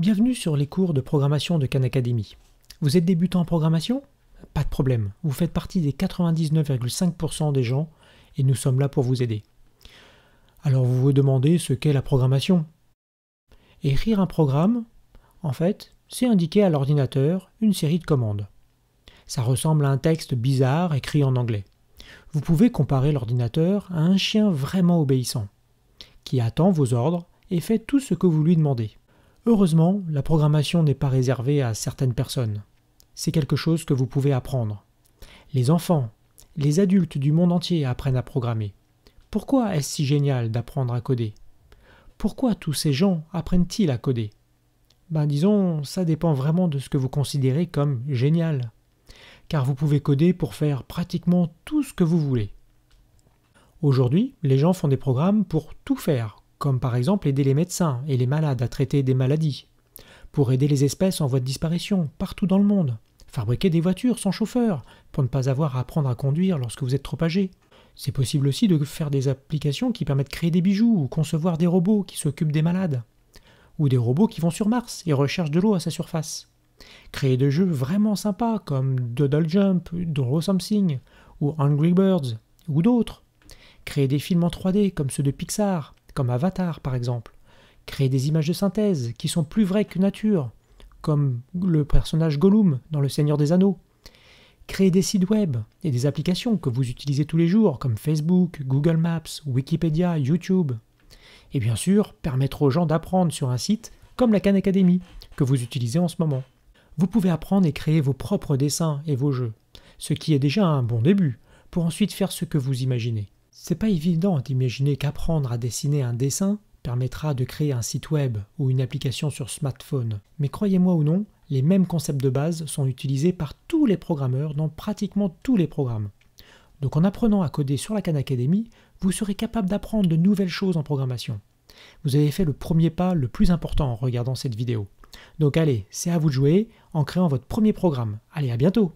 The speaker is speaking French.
Bienvenue sur les cours de programmation de Khan Academy. Vous êtes débutant en programmation Pas de problème, vous faites partie des 99,5% des gens et nous sommes là pour vous aider. Alors vous vous demandez ce qu'est la programmation Écrire un programme, en fait, c'est indiquer à l'ordinateur une série de commandes. Ça ressemble à un texte bizarre écrit en anglais. Vous pouvez comparer l'ordinateur à un chien vraiment obéissant, qui attend vos ordres et fait tout ce que vous lui demandez. Heureusement, la programmation n'est pas réservée à certaines personnes. C'est quelque chose que vous pouvez apprendre. Les enfants, les adultes du monde entier apprennent à programmer. Pourquoi est-ce si génial d'apprendre à coder Pourquoi tous ces gens apprennent-ils à coder Ben disons, ça dépend vraiment de ce que vous considérez comme génial. Car vous pouvez coder pour faire pratiquement tout ce que vous voulez. Aujourd'hui, les gens font des programmes pour tout faire, comme par exemple aider les médecins et les malades à traiter des maladies, pour aider les espèces en voie de disparition partout dans le monde, fabriquer des voitures sans chauffeur, pour ne pas avoir à apprendre à conduire lorsque vous êtes trop âgé. C'est possible aussi de faire des applications qui permettent de créer des bijoux ou concevoir des robots qui s'occupent des malades, ou des robots qui vont sur Mars et recherchent de l'eau à sa surface. Créer des jeux vraiment sympas comme Doodle Jump, Draw Something, ou Angry Birds, ou d'autres. Créer des films en 3D comme ceux de Pixar, comme Avatar par exemple, créer des images de synthèse qui sont plus vraies que nature, comme le personnage Gollum dans Le Seigneur des Anneaux, créer des sites web et des applications que vous utilisez tous les jours, comme Facebook, Google Maps, Wikipédia, YouTube, et bien sûr permettre aux gens d'apprendre sur un site comme la Khan Academy que vous utilisez en ce moment. Vous pouvez apprendre et créer vos propres dessins et vos jeux, ce qui est déjà un bon début pour ensuite faire ce que vous imaginez. C'est pas évident d'imaginer qu'apprendre à dessiner un dessin permettra de créer un site web ou une application sur smartphone. Mais croyez-moi ou non, les mêmes concepts de base sont utilisés par tous les programmeurs dans pratiquement tous les programmes. Donc en apprenant à coder sur la Khan Academy, vous serez capable d'apprendre de nouvelles choses en programmation. Vous avez fait le premier pas le plus important en regardant cette vidéo. Donc allez, c'est à vous de jouer en créant votre premier programme. Allez, à bientôt